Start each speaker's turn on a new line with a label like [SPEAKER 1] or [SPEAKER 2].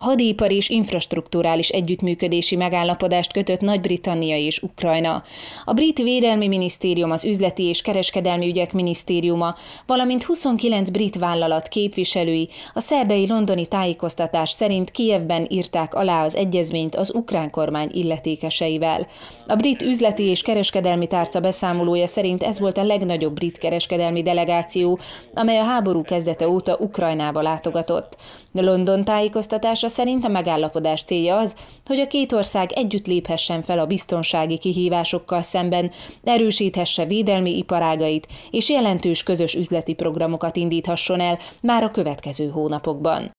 [SPEAKER 1] hadipar és infrastruktúrális együttműködési megállapodást kötött Nagy-Britannia és Ukrajna. A brit védelmi minisztérium, az üzleti és kereskedelmi ügyek minisztériuma, valamint 29 brit vállalat képviselői a szerdai londoni tájékoztatás szerint Kijevben írták alá az egyezményt az ukrán kormány illetékeseivel. A brit üzleti és kereskedelmi tárca beszámolója szerint ez volt a legnagyobb brit kereskedelmi delegáció, amely a háború kezdete óta Ukrajnába látogatott. A London tájékoztatása szerint a megállapodás célja az, hogy a két ország együtt léphessen fel a biztonsági kihívásokkal szemben, erősíthesse védelmi iparágait és jelentős közös üzleti programokat indíthasson el már a következő hónapokban.